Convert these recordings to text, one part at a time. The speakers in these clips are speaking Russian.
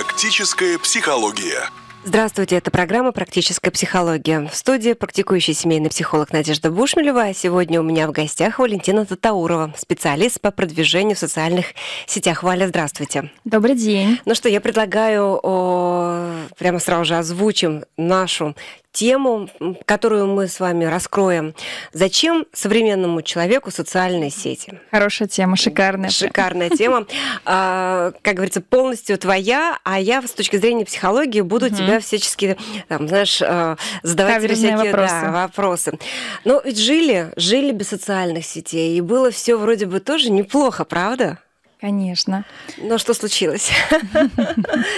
Практическая психология. Здравствуйте, это программа «Практическая психология». В студии практикующий семейный психолог Надежда Бушмелева, а сегодня у меня в гостях Валентина Татаурова, специалист по продвижению в социальных сетях. Валя, здравствуйте. Добрый день. Ну что, я предлагаю о, прямо сразу же озвучим нашу тему, которую мы с вами раскроем. Зачем современному человеку социальные сети? Хорошая тема, шикарная. Шикарная тема. А, как говорится, полностью твоя, а я с точки зрения психологии буду тебя всячески, знаешь, э, задавать всякие вопросы. Но ну, ведь жили, жили без социальных сетей, и было все вроде бы тоже неплохо, правда? Конечно. Но что случилось?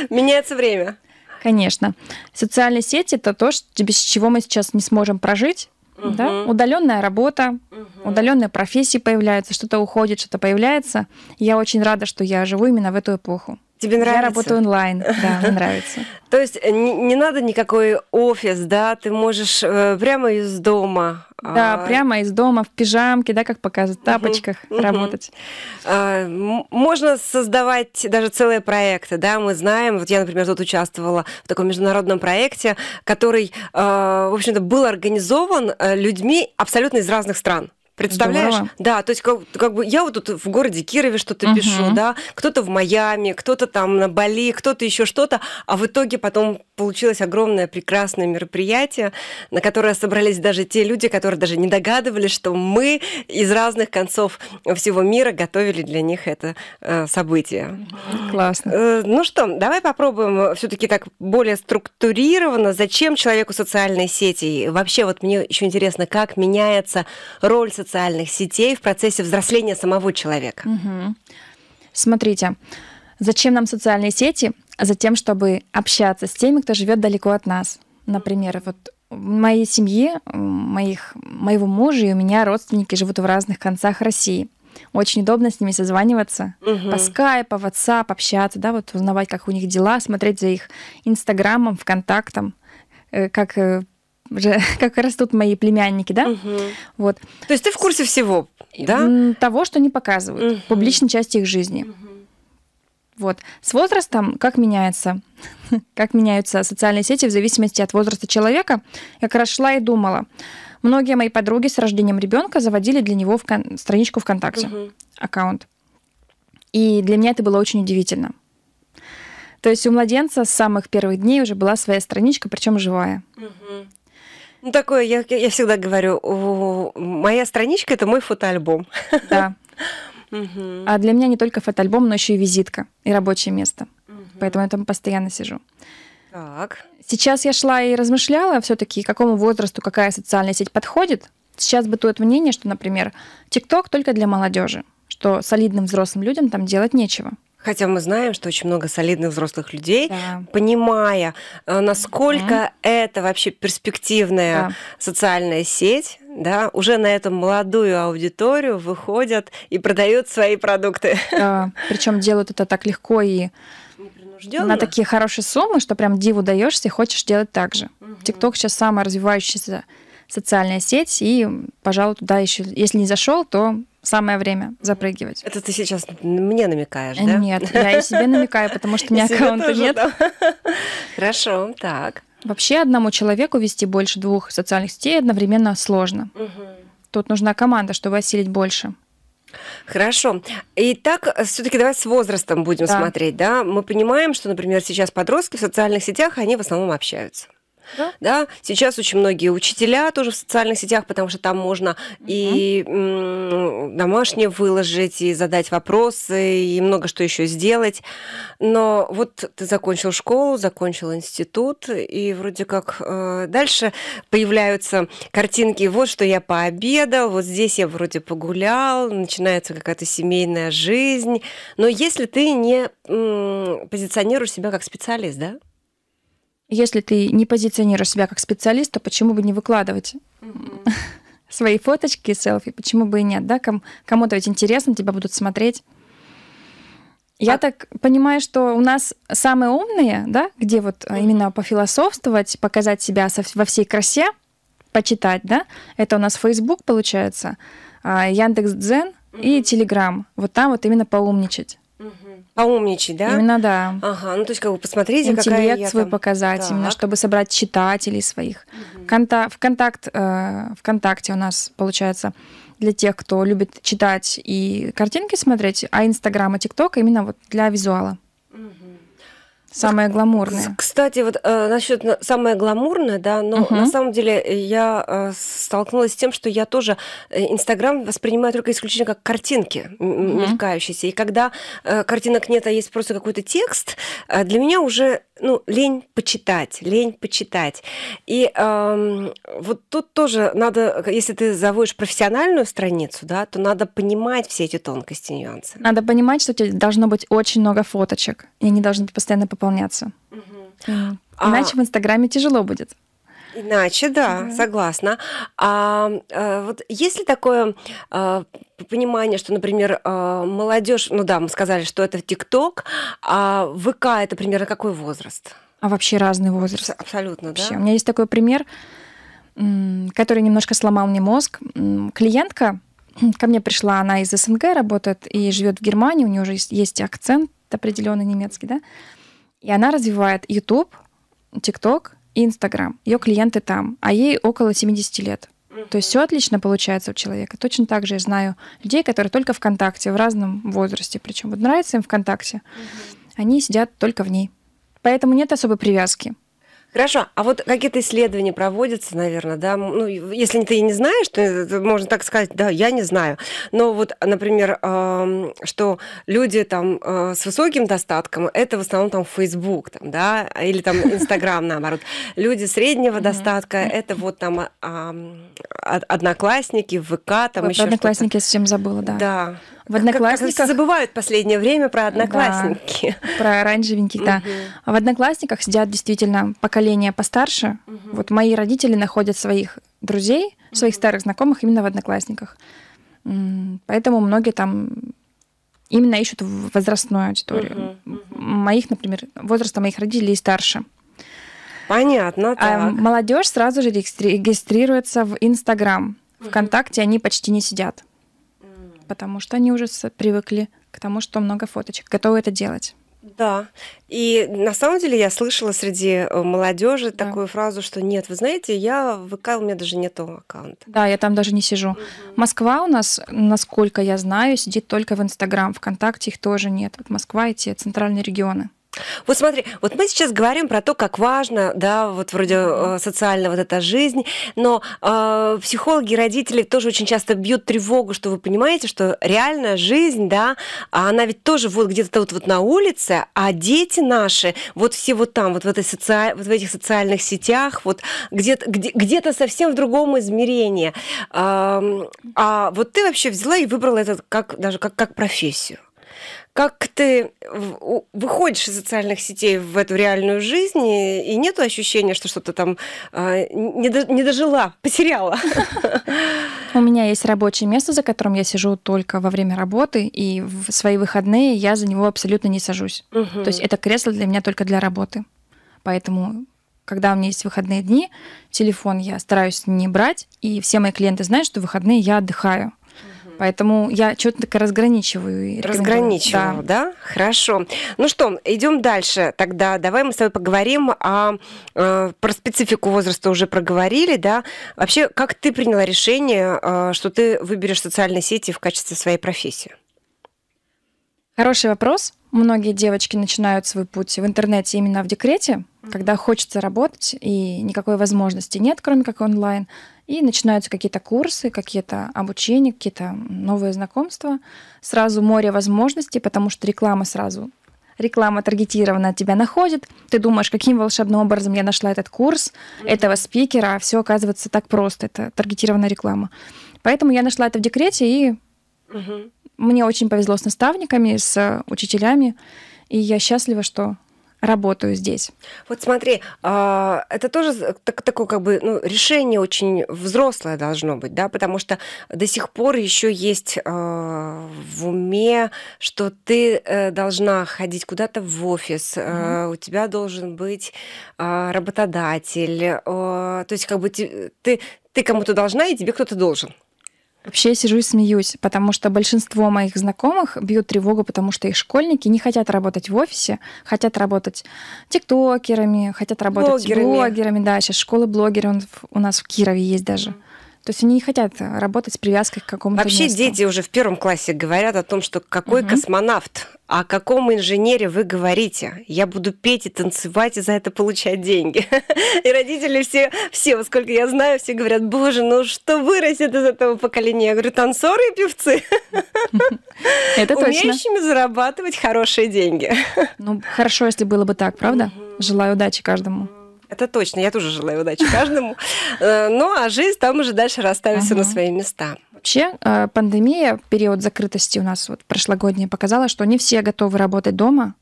Меняется время. Конечно. Социальные сети это то, без чего мы сейчас не сможем прожить. Угу. Да? Удаленная работа, угу. удаленные профессии появляются, что-то уходит, что-то появляется. Я очень рада, что я живу именно в эту эпоху. Тебе нравится? Я работаю онлайн, да, мне нравится. То есть э, не, надо никакой офис, да, ты можешь э, прямо из дома. А, да, прямо из дома, в пижамке, да, как показывают, в тапочках работать. А, можно создавать даже целые проекты, да, мы знаем, вот я, например, тут участвовала в таком международном проекте, который, а, в общем-то, был организован э, людьми абсолютно из разных стран. Представляешь? Здорово. Да, то есть как, как бы я вот тут в городе Кирове что-то угу. пишу, да, кто-то в Майами, кто-то там на Бали, кто-то еще что-то, а в итоге потом получилось огромное прекрасное мероприятие, на которое собрались даже те люди, которые даже не догадывались, что мы из разных концов всего мира готовили для них это э, событие. Классно. Э, ну что, давай попробуем все-таки так более структурированно. Зачем человеку социальные сети? И вообще вот мне еще интересно, как меняется роль социальных сетей в процессе взросления самого человека. Угу. Смотрите, Зачем нам социальные сети? За тем, чтобы общаться с теми, кто живет далеко от нас. Например, вот моей семьи, моих, моего мужа и у меня родственники живут в разных концах России. Очень удобно с ними созваниваться угу. по скайпу, по WhatsApp, общаться, да, вот узнавать, как у них дела, смотреть за их инстаграмом, вконтактом, э, как э, как растут мои племянники, да? Угу. Вот. То есть ты в курсе всего, да? Того, что они показывают, угу. публичной части их жизни. Угу. Вот. С возрастом как меняется? как меняются социальные сети в зависимости от возраста человека? Я как раз шла и думала. Многие мои подруги с рождением ребенка заводили для него в кон- страничку ВКонтакте, угу. аккаунт. И для меня это было очень удивительно. То есть у младенца с самых первых дней уже была своя страничка, причем живая. Угу. Ну, такое, я, я всегда говорю, моя страничка это мой фотоальбом. Да. А для меня не только фотоальбом, но еще и визитка и рабочее место. Угу. Поэтому я там постоянно сижу. Так. Сейчас я шла и размышляла все-таки, какому возрасту какая социальная сеть подходит. Сейчас бытует мнение, что, например, ТикТок только для молодежи, что солидным взрослым людям там делать нечего. Хотя мы знаем, что очень много солидных взрослых людей, да. понимая, э, насколько да. это вообще перспективная да. социальная сеть, да, уже на эту молодую аудиторию выходят и продают свои продукты. Да, причем делают это так легко и на такие хорошие суммы, что прям диву даешься и хочешь делать так же. ТикТок угу. сейчас самая развивающаяся социальная сеть, и, пожалуй, туда еще, если не зашел, то самое время запрыгивать. Это ты сейчас мне намекаешь, да? Нет, я и себе намекаю, потому что у меня аккаунта нет. Хорошо, так. Вообще одному человеку вести больше двух социальных сетей одновременно сложно. Угу. Тут нужна команда, чтобы осилить больше. Хорошо. Итак, все-таки давай с возрастом будем да. смотреть, да? Мы понимаем, что, например, сейчас подростки в социальных сетях, они в основном общаются да? да. Сейчас очень многие учителя тоже в социальных сетях, потому что там можно угу. и домашнее выложить, и задать вопросы, и много что еще сделать. Но вот ты закончил школу, закончил институт, и вроде как э, дальше появляются картинки, вот что я пообедал, вот здесь я вроде погулял, начинается какая-то семейная жизнь. Но если ты не позиционируешь себя как специалист, да? Если ты не позиционируешь себя как специалист, то почему бы не выкладывать свои фоточки, селфи? Почему бы и нет, да? Ком- кому-то ведь интересно, тебя будут смотреть. Я а так понимаю, что у нас самые умные, да, где вот э, именно пофилософствовать, показать себя во всей красе, почитать, да, это у нас Facebook, получается, а, Яндекс.Дзен mm и Телеграм. Вот там вот именно поумничать. Поумничать, да? Именно, да. Ага, ну то есть как бы посмотрите, Интеллект какая я свой там... показать, так. именно чтобы собрать читателей своих. Угу. Конта... Вконтакт, э, ВКонтакте у нас получается для тех, кто любит читать и картинки смотреть, а Инстаграм и ТикТок именно вот для визуала. Самое гламурное. Кстати, вот э, насчет самое гламурное, да, но угу. на самом деле я э, столкнулась с тем, что я тоже э, Инстаграм воспринимаю только исключительно как картинки угу. мелькающиеся. И когда э, картинок нет, а есть просто какой-то текст, э, для меня уже ну, лень почитать, лень почитать. И эм, вот тут тоже надо, э, если ты заводишь профессиональную страницу, да, то надо понимать все эти тонкости, нюансы. Надо понимать, что у тебя должно быть очень много фоточек, и они должны быть постоянно попадать заполняться, Угу. Иначе а... в Инстаграме тяжело будет. Иначе, да, угу. согласна. А, а вот есть ли такое а, понимание, что, например, а, молодежь, ну да, мы сказали, что это ТикТок, а ВК это примерно какой возраст? А вообще разный возраст. Абсолютно, вообще. да. У меня есть такой пример, который немножко сломал мне мозг. Клиентка ко мне пришла, она из СНГ работает и живет в Германии, у нее уже есть акцент определенный немецкий, да. И она развивает YouTube, TikTok и Instagram. Ее клиенты там, а ей около 70 лет. То есть все отлично получается у человека. Точно так же я знаю людей, которые только ВКонтакте, в разном возрасте. Причем вот нравится им ВКонтакте, они сидят только в ней. Поэтому нет особой привязки. Хорошо, а вот какие-то исследования проводятся, наверное, да? Ну, если ты не знаешь, э, то можно так сказать, да, я не знаю. Но вот, например, что люди там э, с высоким достатком, это в основном там Facebook, там, да, или там Instagram, наоборот. Люди среднего достатка, это вот там одноклассники, ВК, там еще одноклассники я совсем забыла, да. Да. В Одноклассниках... забывают последнее время про Одноклассники. Да, про оранжевеньких, да. А в Одноклассниках сидят действительно поколения постарше. Вот мои родители находят своих друзей, своих старых знакомых именно в Одноклассниках. Поэтому многие там именно ищут возрастную аудиторию. Моих, например, возраста моих родителей старше. Понятно. А так. А молодежь сразу же регистрируется в Инстаграм. Угу. Вконтакте они почти не сидят потому что они уже привыкли к тому, что много фоточек, готовы это делать. Да. И на самом деле я слышала среди э, молодежи да. такую фразу, что нет, вы знаете, я в ВК, у меня даже нет аккаунта. Да, я там даже не сижу. Угу. Москва у нас, насколько я знаю, сидит только в Инстаграм. ВКонтакте их тоже нет. Вот Москва и те центральные регионы. Вот смотри, вот мы сейчас говорим про то, как важно, да, вот вроде э, социально вот эта жизнь, но э, психологи, родители тоже очень часто бьют тревогу, что вы понимаете, что реальная жизнь, да, она ведь тоже вот где-то вот, вот на улице, а дети наши вот все вот там, вот в, этой соци... вот в этих социальных сетях, вот где-то где, то совсем в другом измерении. Э, а вот ты вообще взяла и выбрала это как, даже как, как профессию как ты выходишь из социальных сетей в эту реальную жизнь, и нет ощущения, что что-то там а, не дожила, потеряла? У меня есть рабочее место, за которым я сижу только во время работы, и в свои выходные я за него абсолютно не сажусь. Угу. То есть это кресло для меня только для работы. Поэтому когда у меня есть выходные дни, телефон я стараюсь не брать, и все мои клиенты знают, что в выходные я отдыхаю. Поэтому я что четко разграничиваю. Разграничиваю, да. да? Хорошо. Ну что, идем дальше. Тогда давай мы с тобой поговорим о, э, про специфику возраста уже проговорили, да? Вообще, как ты приняла решение, э, что ты выберешь социальные сети в качестве своей профессии? Хороший вопрос. Многие девочки начинают свой путь в интернете именно в декрете, когда хочется работать и никакой возможности нет, кроме как онлайн. И начинаются какие-то курсы, какие-то обучения, какие-то новые знакомства. Сразу море возможностей, потому что реклама сразу реклама таргетированная тебя находит, ты думаешь, каким волшебным образом я нашла этот курс, этого спикера, а все оказывается так просто, это таргетированная реклама. Поэтому я нашла это в декрете, и mm мне очень повезло с наставниками, с учителями, и я счастлива, что работаю здесь. Вот смотри, а, это тоже такое как бы ну, решение очень взрослое должно быть, да, потому что до сих пор еще есть а, в уме, что ты э, должна ходить куда-то в офис, mm-hmm. у тебя должен быть работодатель, то есть как бы ты ты кому-то должна и тебе кто-то должен. Вообще я сижу и смеюсь, потому что большинство моих знакомых бьют тревогу, потому что их школьники не хотят работать в офисе, хотят работать тиктокерами, хотят работать блогерами. блогерами. Да, сейчас школы блогеров у нас в Кирове есть даже. Mm-hmm то есть они не хотят э, работать с привязкой к какому-то Вообще месту. дети уже в первом классе говорят о том, что какой угу. космонавт, о каком инженере вы говорите? Я буду петь и танцевать, и за это получать деньги. И родители все, все, сколько я знаю, все говорят, боже, ну что вырастет из этого поколения? Я говорю, танцоры и певцы. Это Умеющими зарабатывать хорошие деньги. Ну, хорошо, если было бы так, правда? Желаю удачи каждому. Это точно. Я тоже желаю удачи каждому. Э, ну, а жизнь там уже дальше расставит на свои места. Вообще, э, пандемия, период закрытости у нас вот прошлогодняя показала, что не все готовы работать дома.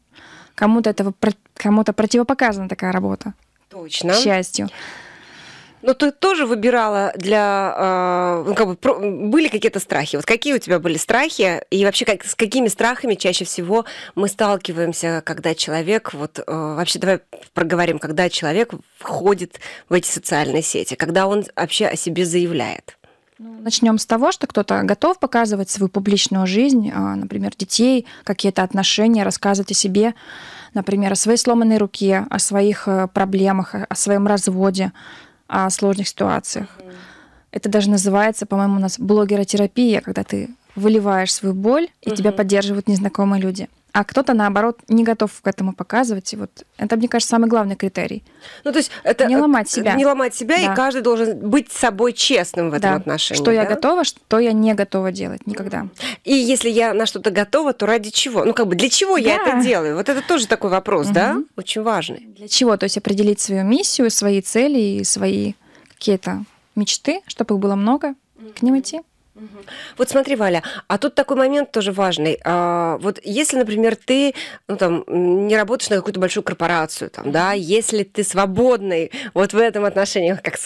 Кому-то этого кому-то противопоказана такая работа. Точно. К счастью. Но ну, ты тоже выбирала для... А, ну, как бы, про, были какие-то страхи? Вот какие у тебя были страхи? И вообще, как, с какими страхами чаще всего мы сталкиваемся, когда человек... Вот э, вообще давай проговорим, когда человек входит в эти социальные сети, когда он вообще о себе заявляет. Ну, начнем с того, что кто-то готов показывать свою публичную жизнь, а, например, детей, какие-то отношения, рассказывать о себе, например, о своей сломанной руке, о своих э, проблемах, о своем разводе, о сложных ситуациях. Mm-hmm. Это даже называется, по-моему, у нас блогеротерапия, когда ты выливаешь свою боль, и mm-hmm. тебя поддерживают незнакомые люди а кто-то, наоборот, не готов к этому показывать. И вот это, мне кажется, самый главный критерий. Ну, то есть это... Не ломать себя. Не ломать себя, да. и каждый должен быть собой честным в этом да. отношении. Что да? я готова, что я не готова делать никогда. И если я на что-то готова, то ради чего? Ну, как бы для чего да. я это делаю? Вот это тоже такой вопрос, угу. да? Очень важный. Для чего? То есть определить свою миссию, свои цели и свои какие-то мечты, чтобы их было много, к ним идти. Вот смотри, Валя, а тут такой момент тоже важный. А, вот если, например, ты ну, там, не работаешь на какую-то большую корпорацию, там, да, если ты свободный вот в этом отношении, как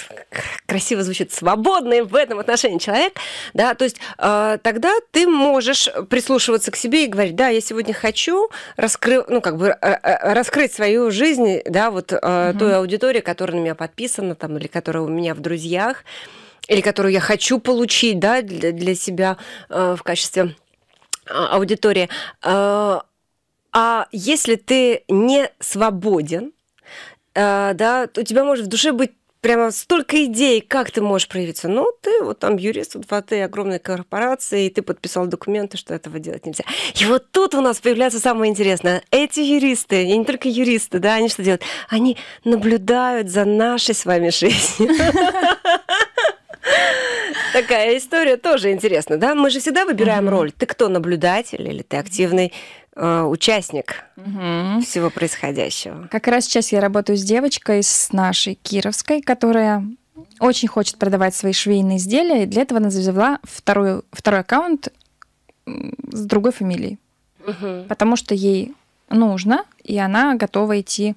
красиво звучит, свободный в этом отношении человек, да, то есть а, тогда ты можешь прислушиваться к себе и говорить, да, я сегодня хочу раскры... ну, как бы, э, э, раскрыть свою жизнь, да, вот угу. той аудитории, которая на меня подписана, там, или которая у меня в друзьях, или которую я хочу получить да, для, для себя э, в качестве а, аудитории. Э, а если ты не свободен, э, да, то у тебя может в душе быть прямо столько идей, как ты можешь проявиться. Ну, ты вот там юрист, вот в ты огромной корпорации, и ты подписал документы, что этого делать нельзя. И вот тут у нас появляется самое интересное. Эти юристы, и не только юристы, да, они что делают? Они наблюдают за нашей с вами жизнью. Такая история тоже интересна, да? Мы же всегда выбираем роль. Ты кто, наблюдатель или ты активный э, участник угу. всего происходящего. Как раз сейчас я работаю с девочкой, с нашей Кировской, которая очень хочет продавать свои швейные изделия, и для этого она завела второй второй аккаунт с другой фамилией. Угу. Потому что ей нужно, и она готова идти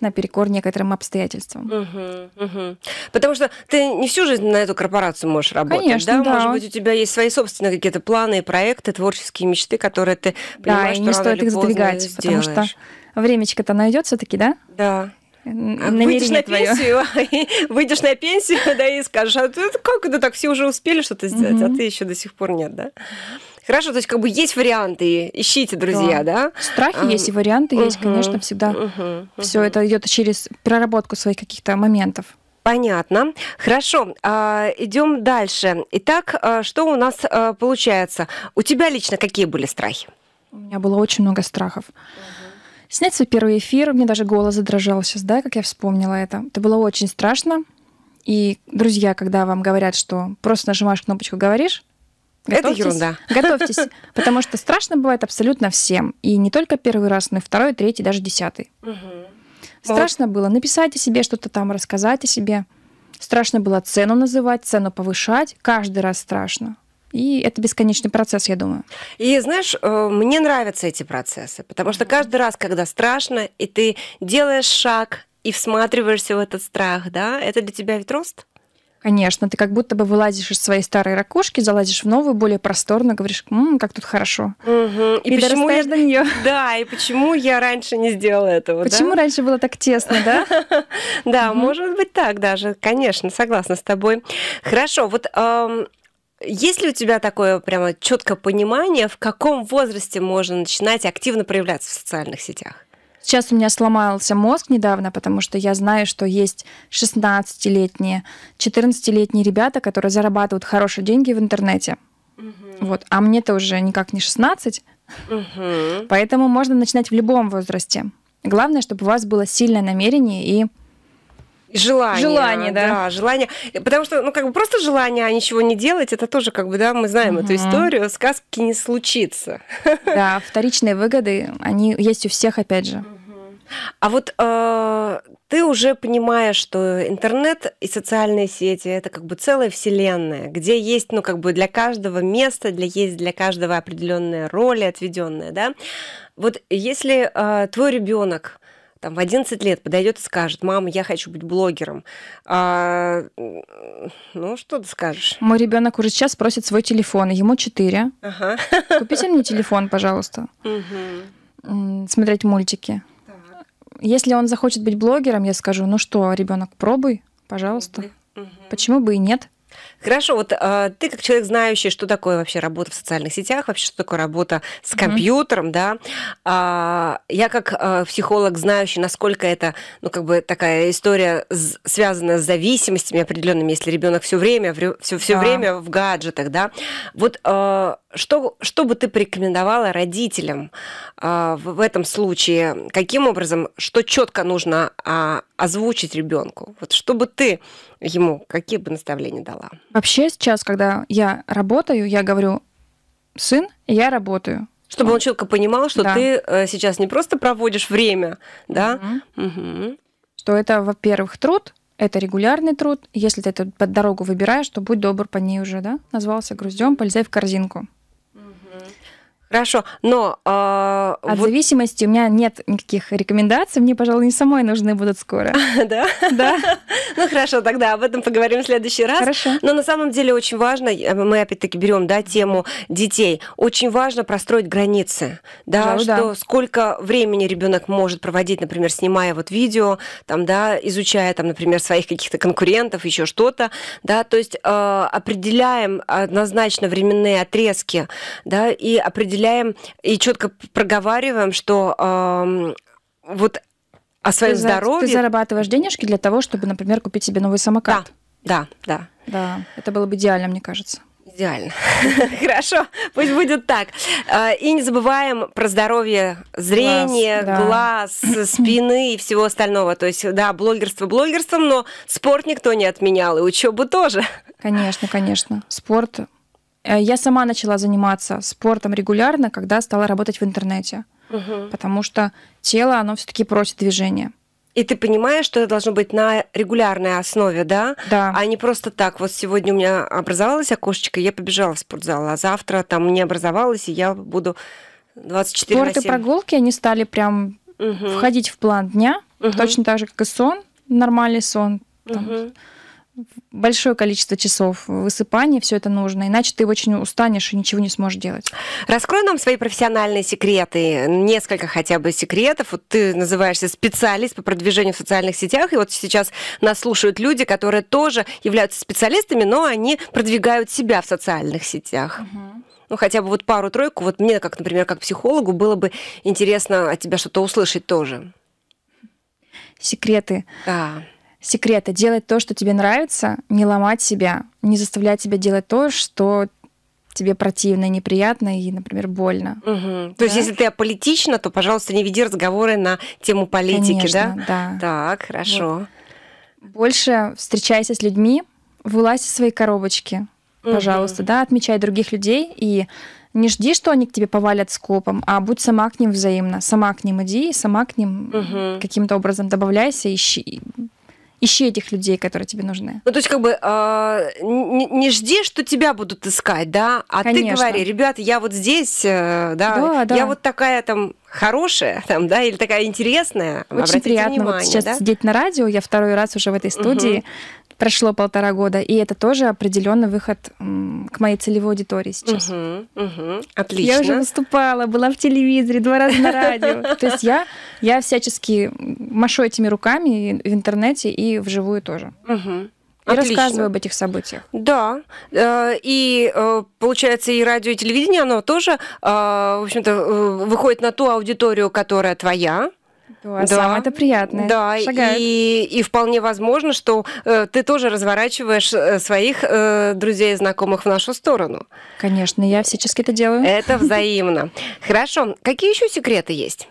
наперекор некоторым обстоятельствам. Угу, угу. Потому что ты не всю жизнь на эту корпорацию можешь работать, Конечно, да? да? Может быть, у тебя есть свои собственные какие-то планы, проекты, творческие мечты, которые ты понимаешь, да, и не стоит их задвигать, сделаешь. потому что времечко-то найдет все-таки, да? Да а, выйдешь на твое. пенсию, выйдешь на пенсию, да, и скажешь, а ты, как это так, все уже успели что-то сделать, угу. а ты еще до сих пор нет, да? Хорошо, то есть как бы есть варианты, ищите, друзья, да? да? Страхи а, есть и варианты угу, есть, конечно, всегда. Угу, угу. Все это идет через проработку своих каких-то моментов. Понятно. Хорошо, а, идем дальше. Итак, а, что у нас а, получается? У тебя лично какие были страхи? У меня было очень много страхов. Угу. Снять свой первый эфир, мне даже голос задрожал сейчас, да, как я вспомнила это. Это было очень страшно. И, друзья, когда вам говорят, что просто нажимаешь кнопочку «говоришь», Готовьтесь, это ерунда. Готовьтесь, потому что страшно бывает абсолютно всем. И не только первый раз, но и второй, третий, даже десятый. Страшно было написать о себе что-то там, рассказать о себе. Страшно было цену называть, цену повышать. Каждый раз страшно. И это бесконечный процесс, я думаю. И знаешь, э, мне нравятся эти процессы, потому что каждый раз, когда страшно, и ты делаешь шаг и всматриваешься в этот страх, да, это для тебя ведь рост? Конечно, ты как будто бы вылазишь из своей старой ракушки, залазишь в новую, более просторную, говоришь, м-м, как тут хорошо. Угу. И, и почему я... до нее. Да, и почему я раньше не сделала этого? Почему да? раньше было так тесно, да? Да, может быть так даже, конечно, согласна с тобой. Хорошо, вот есть ли у тебя такое прямо четкое понимание, в каком возрасте можно начинать активно проявляться в социальных сетях? Сейчас у меня сломался мозг недавно, потому что я знаю, что есть 16-летние, 14-летние ребята, которые зарабатывают хорошие деньги в интернете. Угу. Вот. А мне-то уже никак не 16, угу. поэтому можно начинать в любом возрасте. Главное, чтобы у вас было сильное намерение и Желание. Желание, да. Да, желание. Потому что, ну, как бы просто желание, а ничего не делать, это тоже, как бы, да, мы знаем угу. эту историю, сказки не случится. Да, вторичные выгоды, они есть у всех, опять же. А вот э, ты уже понимаешь, что интернет и социальные сети это как бы целая вселенная, где есть, ну, как бы для каждого места, для есть для каждого определенная роль отведенная, да. Вот если э, твой ребенок там в 11 лет подойдет и скажет, мама, я хочу быть блогером, а, ну что ты скажешь? Мой ребенок уже сейчас просит свой телефон, ему 4. Ага. Купите мне телефон, пожалуйста. Смотреть мультики. Если он захочет быть блогером, я скажу, ну что, ребенок, пробуй, пожалуйста. Почему бы и нет? Хорошо, вот э, ты как человек, знающий, что такое вообще работа в социальных сетях, вообще что такое работа с компьютером, mm-hmm. да, а, я как э, психолог, знающий, насколько это, ну, как бы такая история связана с зависимостями определенными, если ребенок все время, все, все да. время в гаджетах, да, вот... Э, что, что бы ты порекомендовала родителям э, в, в этом случае? Каким образом, что четко нужно э, озвучить ребенку? Вот что бы ты ему, какие бы наставления дала? Вообще сейчас, когда я работаю, я говорю, сын, я работаю. Чтобы он четко понимал, что да. ты э, сейчас не просто проводишь время, да? Угу. Угу. Что это, во-первых, труд, это регулярный труд. Если ты эту дорогу выбираешь, то будь добр по ней уже, да? Назвался груздем, полезай в корзинку. Mm-hmm. Хорошо, но... Э, От вот... зависимости у меня нет никаких рекомендаций, мне, пожалуй, не самой нужны будут скоро. Да? Да. Ну хорошо, тогда об этом поговорим в следующий раз. Хорошо. Но на самом деле очень важно, э, мы опять-таки берем, да, тему детей, очень важно простроить границы, да, что сколько времени ребенок может проводить, например, снимая вот видео, там, да, изучая, там, например, своих каких-то конкурентов, еще что-то, да, то есть э, определяем однозначно временные отрезки, да, и определяем определяем и четко проговариваем, что э, вот о своем ты здоровье... Ты зарабатываешь денежки для того, чтобы, например, купить себе новый самокат. Да, да, да. Да, это было бы идеально, мне кажется. Идеально. Хорошо, пусть будет так. А, и не забываем про здоровье зрения, глаз, да. глаз, спины и всего остального. То есть, да, блогерство блогерством, но спорт никто не отменял, и учебу тоже. Конечно, конечно. Спорт Э, я сама начала заниматься спортом регулярно, когда стала работать в интернете. Угу. Потому что тело, оно все-таки просит движения. И ты понимаешь, что это должно быть на регулярной основе, да? Да. А не просто так, вот сегодня у меня образовалось окошечко, я побежала в спортзал, а завтра там не образовалось, и я буду 24 Спорт на 7. и прогулки, они стали прям угу. входить в план дня, угу. точно так же, как и сон, нормальный сон. Там, большое количество часов высыпания, все это нужно, иначе ты очень устанешь и ничего не сможешь делать. Раскрой нам свои профессиональные секреты, несколько хотя бы секретов. Вот ты называешься специалист по продвижению в социальных сетях, и вот сейчас нас слушают люди, которые тоже являются специалистами, но они продвигают себя в социальных сетях. Угу ну, хотя бы вот пару-тройку, вот мне, как, например, как психологу, было бы интересно от тебя что-то услышать тоже. Секреты. Да секрета. Делать то, что тебе нравится, не ломать себя, не заставлять себя делать то, что тебе противно, неприятно и, например, больно. Угу. Да? То есть, если ты аполитична, то, пожалуйста, не веди разговоры на тему политики, Конечно, да? Да. Так, хорошо. Вот. Больше встречайся с людьми, вылазь из своей коробочки, угу. пожалуйста, да, отмечай других людей и не жди, что они к тебе повалят скопом, а будь сама к ним взаимно, сама к ним иди, сама к ним угу. каким-то образом добавляйся, ищи, ищи этих людей, которые тебе нужны. Ну, то есть, как бы, э, не, не жди, что тебя будут искать, да, а Конечно. ты говори, ребята, я вот здесь, э, да, да, да, я вот такая там хорошая, там, да, или такая интересная. Очень приятно внимание, вот сейчас да? сидеть на радио, я второй раз уже в этой студии. Угу прошло полтора года, и это тоже определенный выход к моей целевой аудитории сейчас. Угу, угу, отлично. Я уже выступала, была в телевизоре, два раза на радио. То есть я, я всячески машу этими руками в интернете и вживую тоже. Угу. И рассказываю об этих событиях. Да. Э, и э, получается, и радио, и телевидение, оно тоже, э, в общем-то, выходит на ту аудиторию, которая твоя, а да. самое это приятное. Да, и, и вполне возможно, что э, ты тоже разворачиваешь э, своих э, друзей и знакомых в нашу сторону. Конечно, я всячески это делаю. Это взаимно. Хорошо. Какие еще секреты есть?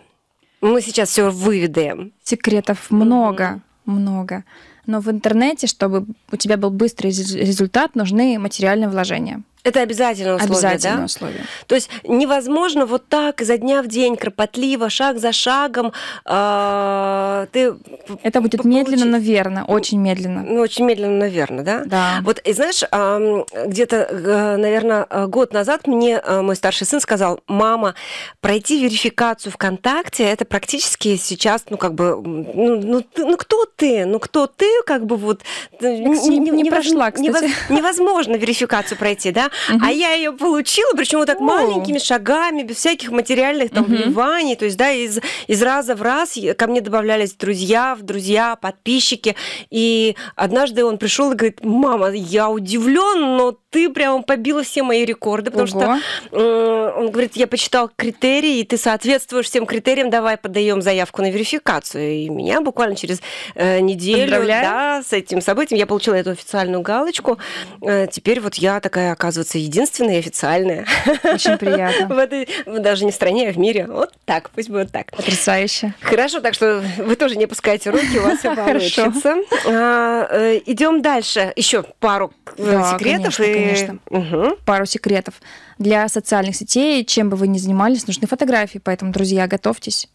Мы сейчас все выведаем. Секретов много, много. Но в интернете, чтобы у тебя был быстрый результат, нужны материальные вложения. Это обязательное условие, обязательное да? условие. То есть невозможно вот так изо дня в день, кропотливо, шаг за шагом. Э, ты Это будет получить... медленно, но верно, очень медленно. Ну, очень медленно, но верно, да? Да. Вот, и знаешь, э, где-то, э, наверное, э, год назад мне э, мой старший сын сказал, мама, пройти верификацию ВКонтакте, это практически сейчас, ну, как бы, ну, ну, ты, ну кто ты? Ну, кто ты, как бы, вот... Э, не, не, не, не прошла, кстати. Невозможно верификацию пройти, да? а я ее получила, причем вот так маленькими шагами, без всяких материальных там вливаний, то есть, да, из, из раза в раз ко мне добавлялись друзья, в друзья, подписчики, и однажды он пришел и говорит, мама, я удивлен, но ты прямо побила все мои рекорды, потому Ого. что э, он говорит, я почитал критерии, и ты соответствуешь всем критериям, давай подаем заявку на верификацию. И меня буквально через э, неделю да, с этим событием я получила эту официальную галочку. Э, теперь вот я такая, оказывается, оказывается, единственная и официальная. Очень приятно. в этой, даже не в стране, а в мире. Вот так, пусть будет так. Потрясающе. Хорошо, так что вы тоже не опускайте руки, у вас все получится. А, э, идем дальше. Еще пару э, да, секретов. Конечно, и... конечно. Угу. Пару секретов. Для социальных сетей, чем бы вы ни занимались, нужны фотографии. Поэтому, друзья, готовьтесь.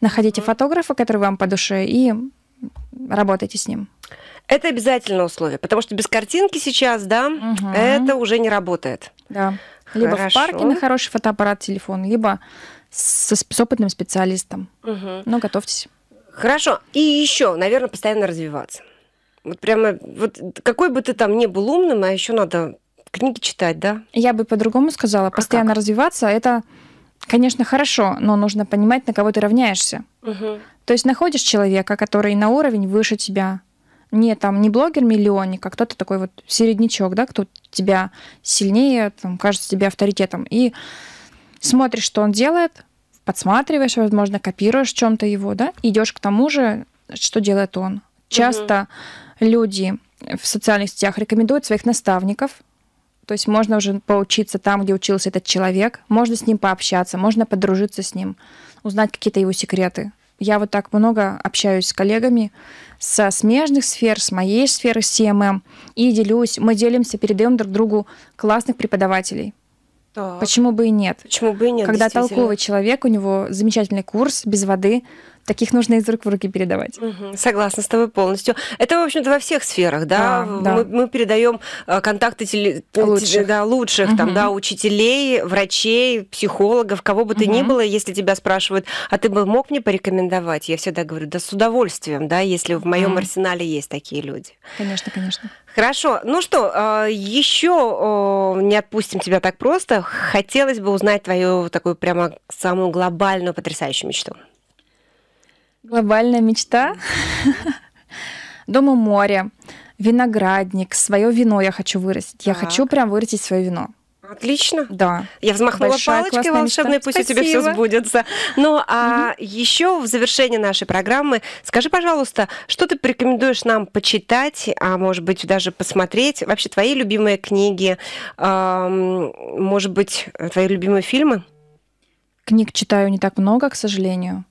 Находите фотографа, который вам по душе, и работайте с ним. Это обязательное условие, потому что без картинки сейчас, да, угу. это уже не работает. Да. Хорошо. Либо в парке на хороший фотоаппарат, телефон, либо со с опытным специалистом. Угу. Ну, готовьтесь. Хорошо. И еще, наверное, постоянно развиваться. Вот прямо, вот какой бы ты там ни был умным, а еще надо книги читать, да? Я бы по-другому сказала. А постоянно а развиваться это, конечно, хорошо, но нужно понимать, на кого ты равняешься. Угу. То есть находишь человека, который на уровень выше тебя, не там не блогер-миллионник, а кто-то такой вот середнячок, да, кто тебя сильнее, там, кажется тебе авторитетом. И смотришь, что он делает, подсматриваешь, возможно, копируешь в чем-то его, да, идешь к тому же, что делает он. Часто угу. люди в социальных сетях рекомендуют своих наставников, то есть можно уже поучиться там, где учился этот человек, можно с ним пообщаться, можно подружиться с ним, узнать какие-то его секреты я вот так много общаюсь с коллегами со смежных сфер, с моей сферы CMM, и делюсь, мы делимся, передаем друг другу классных преподавателей. Так. Почему бы и нет? Почему бы и нет? Когда толковый человек, у него замечательный курс без воды, таких нужно из рук в руки передавать. Угу, согласна с тобой полностью. Это, в общем-то, во всех сферах, да. да, да. Мы, мы передаем э, контакты теле... Э, лучших, да, лучших угу. там, да, учителей, врачей, психологов, кого бы угу. ты ни было, если тебя спрашивают, а ты бы мог мне порекомендовать? Я всегда говорю, да, с удовольствием, да, если в моем угу. арсенале есть такие люди. Конечно, конечно. Хорошо. Ну что, э, еще не отпустим тебя так просто. Хотелось бы узнать твою такую прямо самую глобальную потрясающую мечту. Глобальная мечта? Дома море, виноградник, свое вино я хочу вырастить. Так. Я хочу прям вырастить свое вино. Отлично. Да. Я взмахнула Большая, палочкой волшебной, мечта. пусть Спасибо. у тебя все сбудется. Ну, а угу. еще в завершении нашей программы скажи, пожалуйста, что ты порекомендуешь нам почитать, а может быть даже посмотреть, вообще твои любимые книги, может быть э, твои любимые фильмы? Книг читаю не так много, к сожалению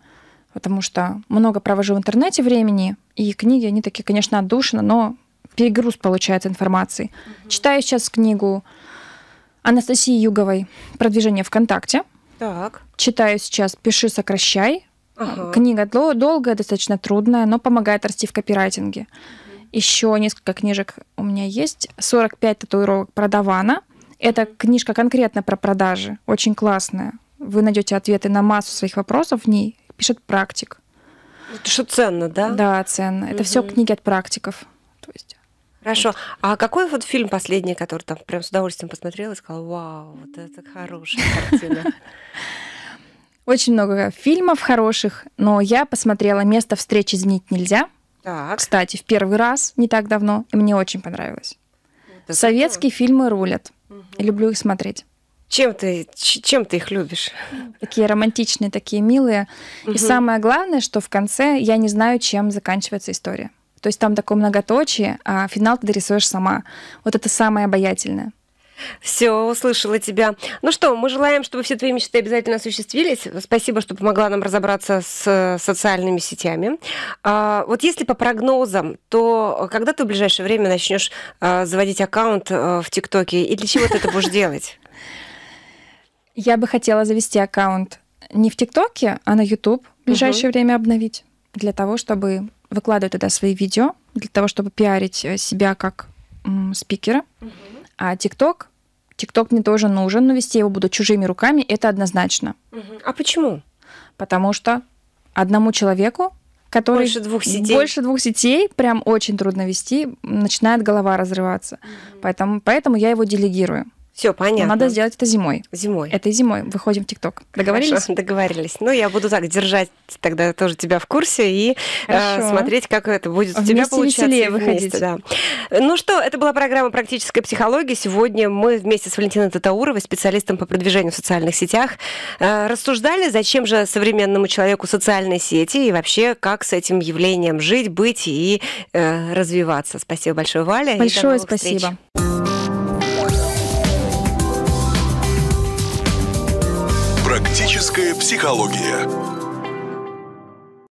потому что много провожу в интернете времени, и книги, они такие, конечно, отдушины, но перегруз получается информации. Угу. Читаю сейчас книгу Анастасии Юговой «Продвижение ВКонтакте». Так. Читаю сейчас «Пиши, сокращай». Ага. Книга дол- долгая, достаточно трудная, но помогает расти в копирайтинге. Угу. Еще несколько книжек у меня есть. «45 татуировок продавана». Это книжка конкретно про продажи, очень классная. Вы найдете ответы на массу своих вопросов в ней пишет практик. Это что ценно, да? Да, ценно. Это все книги от практиков. То есть. Хорошо. Вот. А какой вот фильм последний, который там прям с удовольствием посмотрела и сказала, вау, вот это хорошая картина? Очень много фильмов хороших, но я посмотрела «Место встречи изменить нельзя». Так. Кстати, в первый раз не так давно, и мне очень понравилось. Это Советские здорово. фильмы рулят. Угу. Люблю их смотреть. Чем ты, чем ты их любишь? Такие романтичные, такие милые. Угу. И самое главное, что в конце я не знаю, чем заканчивается история. То есть там такое многоточие, а финал ты дорисуешь сама. Вот это самое обаятельное. Все, услышала тебя. Ну что, мы желаем, чтобы все твои мечты обязательно осуществились. Спасибо, что помогла нам разобраться с э, социальными сетями. А, вот если по прогнозам, то когда ты в ближайшее время начнешь а, заводить аккаунт э, в ТикТоке и для чего ты это будешь делать? Я бы хотела завести аккаунт не в ТикТоке, а на YouTube в ближайшее угу. время обновить для того, чтобы выкладывать туда свои видео, для того, чтобы пиарить э, себя как м, спикера. Угу. А ТикТок, ТикТок мне тоже нужен, но вести его буду чужими руками, это однозначно. Угу. А почему? Потому что одному человеку который больше двух сетей, больше двух сетей прям очень трудно вести, начинает голова разрываться. Mm-hmm. Поэтому, поэтому я его делегирую. Все понятно. Но надо сделать это зимой. Зимой. Это зимой. Выходим в ТикТок. Договорились? Хорошо, договорились. Ну, я буду так держать тогда тоже тебя в курсе и э, смотреть, как это будет вместе у тебя получаться. Веселее выходить. да. Ну что, это была программа «Практическая психология». Сегодня мы вместе с Валентиной Татауровой, специалистом по продвижению в социальных сетях, э, рассуждали, зачем же современному человеку социальные сети и вообще, как с этим явлением жить, быть и э, развиваться. Спасибо большое, Валя. Большое спасибо. Встреч. Практическая психология.